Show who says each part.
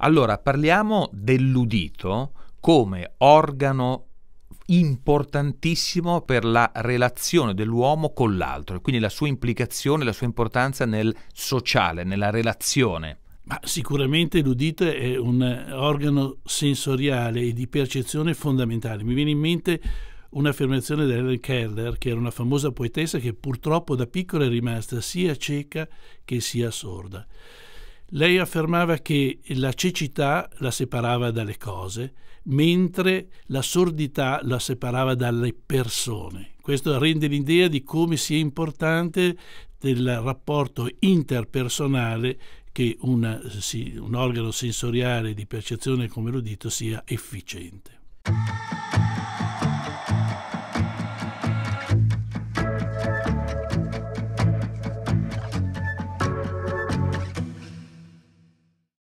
Speaker 1: Allora, parliamo dell'udito come organo importantissimo per la relazione dell'uomo con l'altro, e quindi la sua implicazione, la sua importanza nel sociale, nella relazione.
Speaker 2: Ma sicuramente l'udito è un organo sensoriale e di percezione fondamentale. Mi viene in mente un'affermazione di Helen Keller, che era una famosa poetessa che purtroppo da piccola è rimasta sia cieca che sia sorda. Lei affermava che la cecità la separava dalle cose, mentre la sordità la separava dalle persone. Questo rende l'idea di come sia importante del rapporto interpersonale che una, sì, un organo sensoriale di percezione come l'udito sia efficiente.